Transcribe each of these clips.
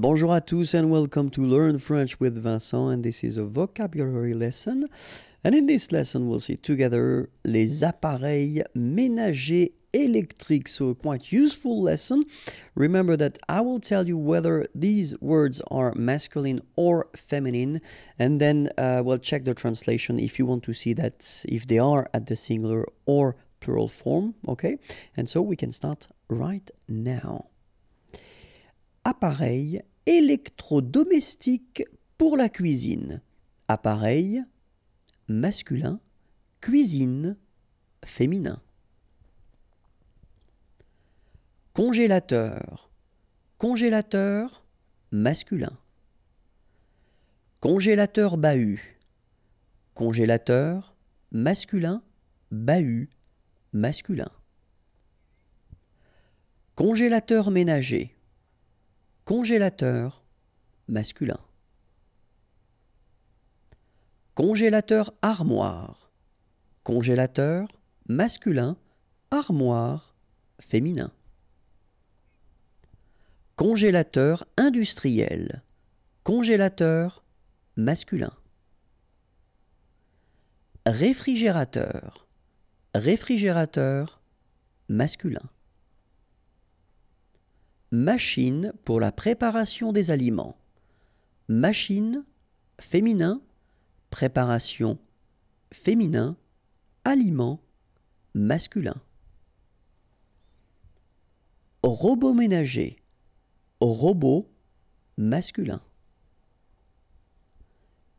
Bonjour à tous and welcome to Learn French with Vincent and this is a vocabulary lesson. And in this lesson we'll see together les appareils ménagers électriques. So a quite useful lesson. Remember that I will tell you whether these words are masculine or feminine and then uh, we'll check the translation if you want to see that if they are at the singular or plural form, okay? And so we can start right now. appareil électrodomestique pour la cuisine. Appareil masculin, cuisine féminin. Congélateur. Congélateur masculin. Congélateur bahut. Congélateur masculin bahut masculin. Congélateur ménager. Congélateur masculin. Congélateur armoire. Congélateur masculin, armoire féminin. Congélateur industriel. Congélateur masculin. Réfrigérateur. Réfrigérateur masculin machine pour la préparation des aliments. Machine, féminin, préparation, féminin, aliment, masculin. Robot ménager, robot, masculin.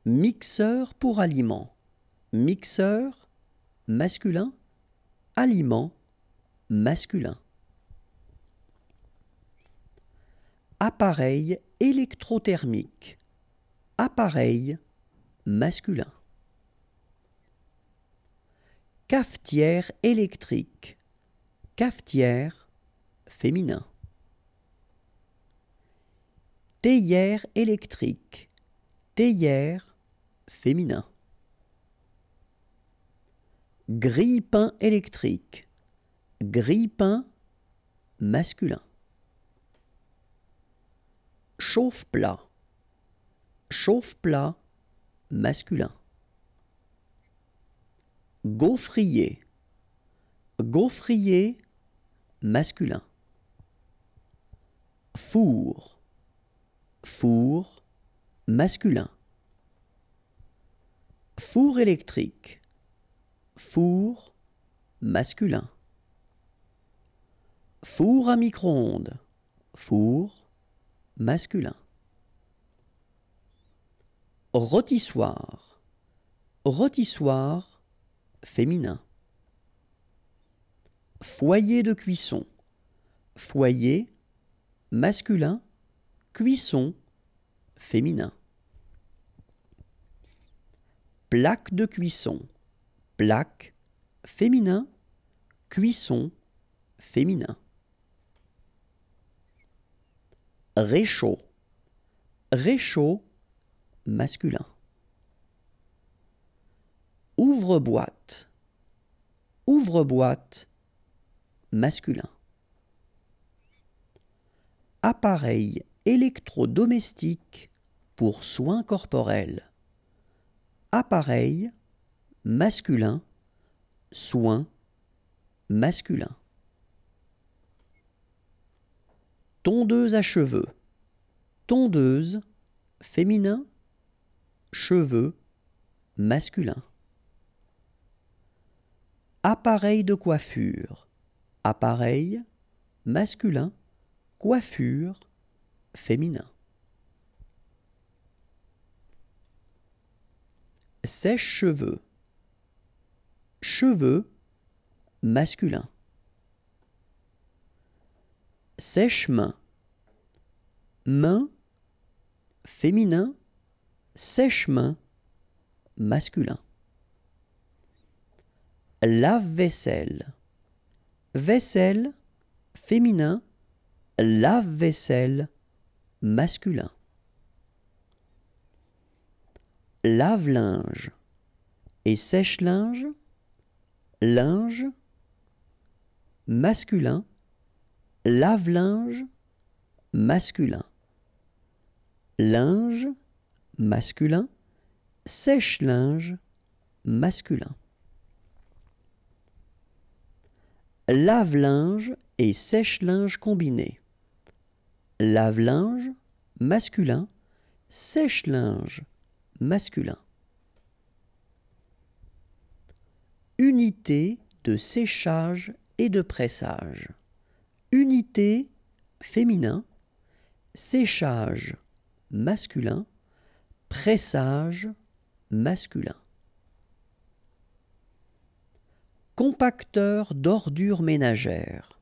Mixeur pour aliments, mixeur, masculin, aliment, masculin. Appareil électrothermique. Appareil masculin. Cafetière électrique. Cafetière féminin. Théière électrique. Théière féminin. Grille-pain électrique. Grille-pain masculin chauffe-plat, chauffe-plat masculin. Gaufrier, gaufrier masculin. Four, four masculin. Four électrique, four masculin. Four à micro-ondes, four masculin. Rôtissoir. Rôtissoir féminin. Foyer de cuisson. Foyer masculin. Cuisson féminin. Plaque de cuisson. Plaque féminin. Cuisson féminin. réchaud. Réchaud masculin. Ouvre-boîte. Ouvre-boîte masculin. Appareil électrodomestique pour soins corporels. Appareil masculin, soins masculin. Tondeuse à cheveux. Tondeuse, féminin. Cheveux, masculin. Appareil de coiffure. Appareil, masculin. Coiffure, féminin. Sèche-cheveux. Cheveux, masculin. Sèche-main main, féminin, sèche-main, masculin. Lave-vaisselle. Vaisselle, féminin, lave-vaisselle, masculin. Lave-linge et sèche-linge, linge, masculin, lave-linge, masculin linge masculin, sèche-linge masculin. Lave-linge et sèche-linge combiné. Lave-linge masculin, sèche-linge masculin. Unité de séchage et de pressage. Unité féminin, séchage masculin, pressage masculin. Compacteur d'ordures ménagères.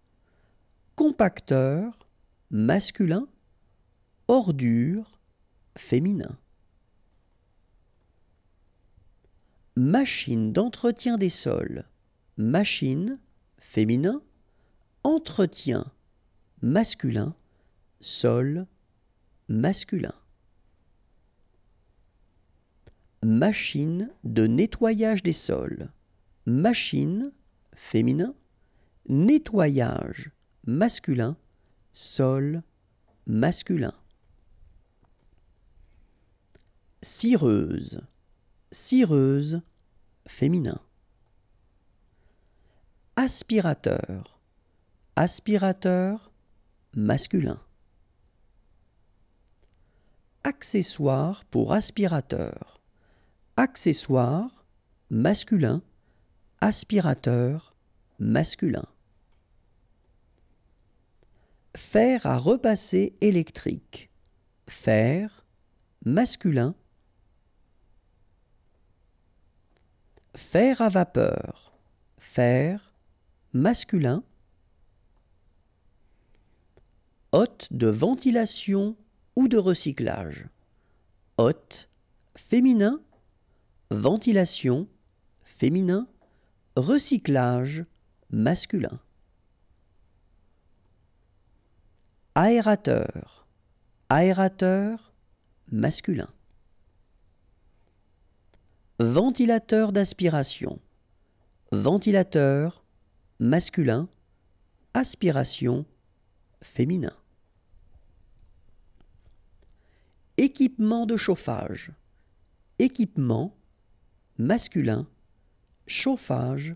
Compacteur masculin, ordure féminin. Machine d'entretien des sols. Machine féminin, entretien masculin, sol masculin. Machine de nettoyage des sols. Machine féminin. Nettoyage masculin. Sol masculin. Cireuse. Cireuse féminin. Aspirateur. Aspirateur masculin accessoire pour aspirateur. Accessoire masculin, aspirateur masculin. Fer à repasser électrique. Fer masculin. Fer à vapeur. Fer masculin. Hôte de ventilation ou de recyclage. Hôte, féminin, ventilation, féminin, recyclage, masculin. Aérateur, aérateur, masculin. Ventilateur d'aspiration, ventilateur, masculin, aspiration, féminin. Équipement de chauffage. Équipement masculin. Chauffage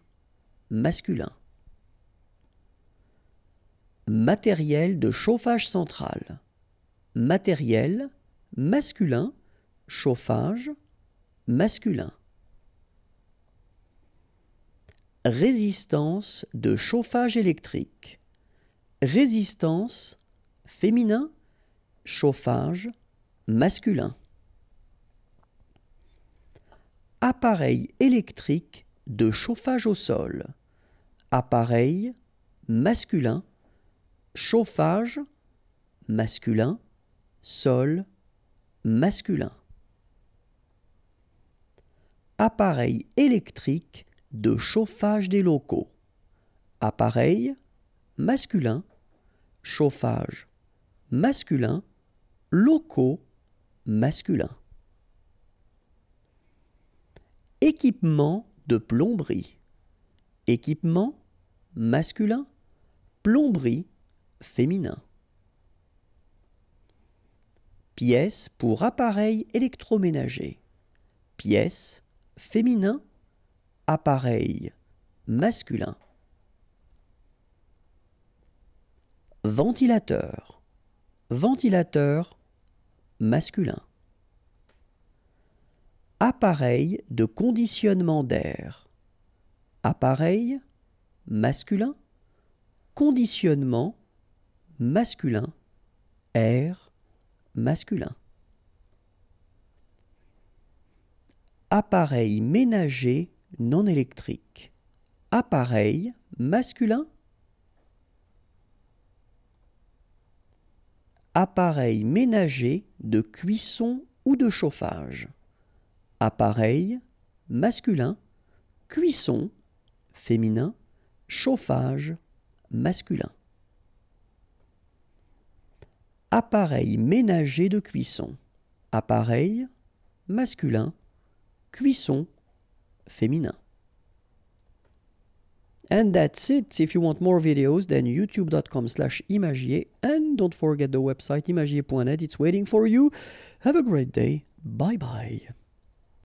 masculin. Matériel de chauffage central. Matériel masculin. Chauffage masculin. Résistance de chauffage électrique. Résistance féminin. Chauffage masculin. Appareil électrique de chauffage au sol. Appareil masculin, chauffage masculin, sol masculin. Appareil électrique de chauffage des locaux. Appareil masculin, chauffage masculin, locaux masculin. Équipement de plomberie. Équipement masculin. Plomberie féminin. Pièce pour appareil électroménager. Pièce féminin. Appareil masculin. Ventilateur. Ventilateur masculin. Appareil de conditionnement d'air. Appareil masculin. Conditionnement masculin. Air masculin. Appareil ménager non électrique. Appareil masculin. Appareil ménager de cuisson ou de chauffage. Appareil masculin, cuisson féminin, chauffage masculin. Appareil ménager de cuisson. Appareil masculin, cuisson féminin. And that's it. If you want more videos, then youtube.com slash imagier. And don't forget the website imagier.net. It's waiting for you. Have a great day. Bye-bye.